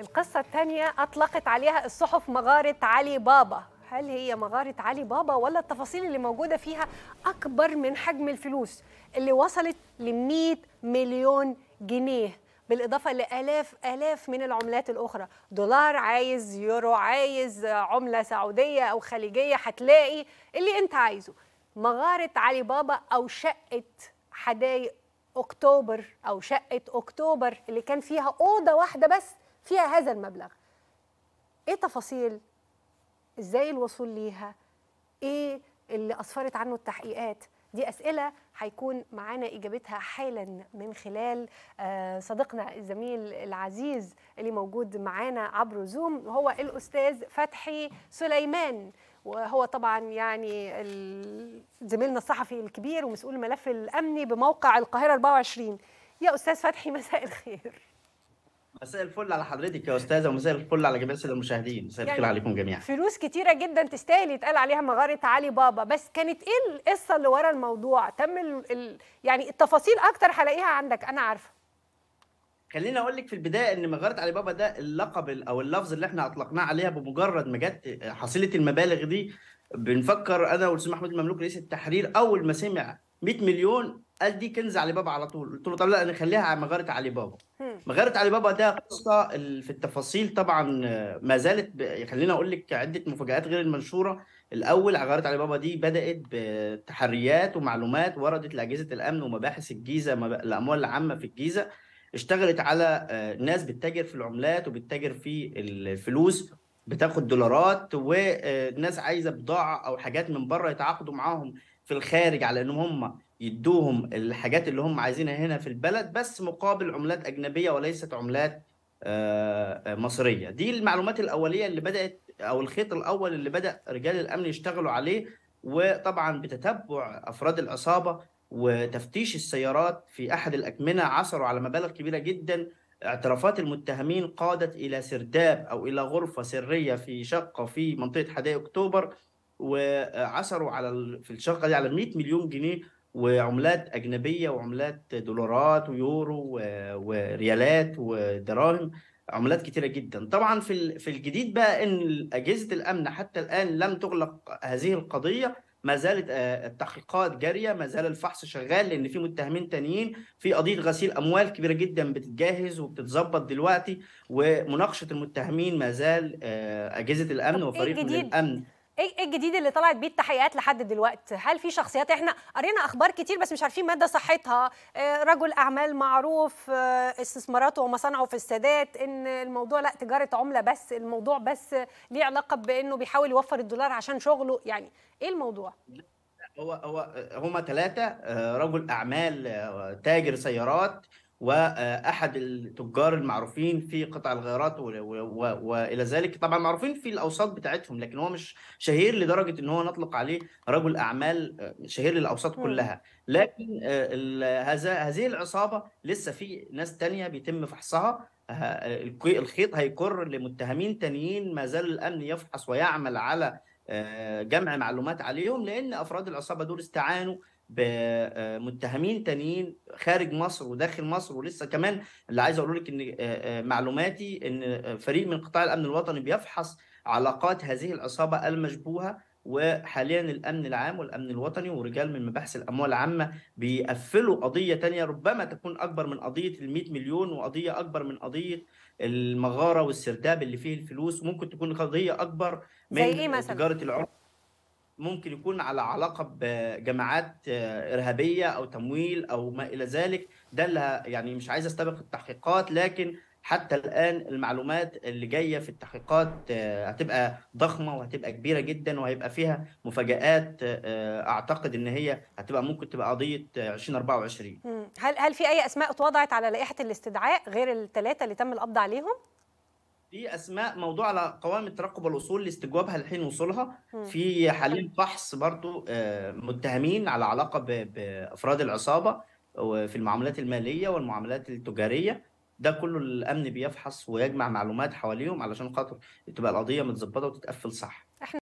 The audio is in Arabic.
القصة الثانية أطلقت عليها الصحف مغارة علي بابا هل هي مغارة علي بابا ولا التفاصيل اللي موجودة فيها أكبر من حجم الفلوس اللي وصلت لمية 100 مليون جنيه بالإضافة لآلاف آلاف من العملات الأخرى دولار عايز يورو عايز عملة سعودية أو خليجية هتلاقي اللي أنت عايزه مغارة علي بابا أو شقة حدائق أكتوبر أو شقة أكتوبر اللي كان فيها أوضة واحدة بس فيها هذا المبلغ ايه تفاصيل ازاي الوصول ليها ايه اللي اسفرت عنه التحقيقات دي اسئله هيكون معانا اجابتها حالا من خلال آه، صديقنا الزميل العزيز اللي موجود معانا عبر زوم وهو الاستاذ فتحي سليمان وهو طبعا يعني زميلنا الصحفي الكبير ومسؤول الملف الامني بموقع القاهره 24 يا استاذ فتحي مساء الخير مساء الفل على حضرتك يا استاذه ومساء الفل على جميع الساده المشاهدين مساء الخير يعني عليكم جميعا فلوس كتيره جدا تستاهل يتقال عليها مغاره علي بابا بس كانت ايه, إيه القصه اللي ورا الموضوع تم ال... ال... يعني التفاصيل اكتر هلاقيها عندك انا عارفه خليني اقول لك في البدايه ان مغاره علي بابا ده اللقب او اللفظ اللي احنا اطلقناه عليها بمجرد ما جت آه، حصيله المبالغ دي بنفكر انا والسيد محمود المملوك رئيس التحرير اول ما سمع 100 مليون قال دي كنز علي بابا على طول قلت له طب لا نخليها على مغاره علي بابا مغاره علي بابا ده قصه في التفاصيل طبعا ما زالت ب... خليني اقول لك عده مفاجات غير المنشوره الاول عقارات علي بابا دي بدات بتحريات ومعلومات وردت لاجهزه الامن ومباحث الجيزه الاموال العامه في الجيزه اشتغلت على آه، ناس بتتاجر في العملات وبتتاجر في الفلوس بتاخد دولارات وناس آه، عايزه بضاعه او حاجات من بره يتعاقدوا معاهم في الخارج على انهم هم يدوهم الحاجات اللي هم عايزينها هنا في البلد بس مقابل عملات اجنبيه وليست عملات آه، آه، مصريه دي المعلومات الاوليه اللي بدات او الخيط الاول اللي بدا رجال الامن يشتغلوا عليه وطبعا بتتبع افراد العصابه وتفتيش السيارات في احد الاكمنه عثروا على مبالغ كبيره جدا اعترافات المتهمين قادت الى سرداب او الى غرفه سريه في شقه في منطقه حدائق اكتوبر وعثروا على في الشقه دي على 100 مليون جنيه وعملات اجنبيه وعملات دولارات ويورو وريالات ودراهم عملات كتيره جدا طبعا في في الجديد بقى ان اجهزه الامن حتى الان لم تغلق هذه القضيه ما زالت آه، التحقيقات جاريه ما زال الفحص شغال لان في متهمين تانيين في قضيه غسيل اموال كبيره جدا بتتجهز وبتتظبط دلوقتي ومناقشه المتهمين ما زال آه، اجهزه الامن وفريق إيه الامن إيه-, ايه الجديد اللي طلعت بيه التحقيقات لحد دلوقتي هل في شخصيات احنا قرينا اخبار كتير بس مش عارفين مدى صحتها آه، رجل اعمال معروف آه، استثماراته ومصانعه في السادات ان الموضوع لا تجاره عمله بس الموضوع بس ليه علاقه بانه بيحاول يوفر الدولار عشان شغله يعني ايه الموضوع هو هو هما ثلاثه آه، رجل اعمال تاجر سيارات واحد التجار المعروفين في قطع الغيارات والى ذلك طبعا معروفين في الاوساط بتاعتهم لكن هو مش شهير لدرجه ان هو نطلق عليه رجل اعمال شهير للاوساط كلها لكن آه، هذا هذه العصابه لسه في ناس تانية بيتم فحصها الخيط هيكر لمتهمين تانيين ما زال الامن يفحص ويعمل على آه، جمع معلومات عليهم لان افراد العصابه دول استعانوا بمتهمين آه، تانيين خارج مصر وداخل مصر ولسه كمان اللي عايز اقول لك ان آه، آه، معلوماتي ان فريق من قطاع الامن الوطني بيفحص علاقات هذه العصابه المشبوهه وحاليا الامن العام والامن الوطني ورجال من مباحث الاموال العامه بيقفلوا قضيه تانية ربما تكون اكبر من قضيه ال 100 مليون وقضيه اكبر من قضيه المغاره والسرداب اللي فيه الفلوس وممكن تكون قضيه اكبر من زي إيه مثلاً؟ تجاره العمر ممكن يكون على علاقه بجماعات آه، ارهابيه او تمويل او ما الى ذلك ده اللي يعني مش عايز استبق التحقيقات لكن حتى الان المعلومات اللي جايه في التحقيقات آه، هتبقى ضخمه وهتبقى كبيره جدا وهيبقى فيها مفاجات آه، اعتقد ان هي هتبقى ممكن تبقى قضيه 2024 هل هل في اي اسماء اتوضعت على لائحه الاستدعاء غير الثلاثه اللي تم القبض عليهم؟ في اسماء موضوع على قوائم الترقب الاصول لاستجوابها لحين وصولها في حاليا فحص برضو آه، متهمين على علاقه بافراد العصابه في المعاملات الماليه والمعاملات التجاريه ده كله الامن بيفحص ويجمع معلومات حواليهم علشان خاطر تبقى القضيه متظبطه وتتقفل صح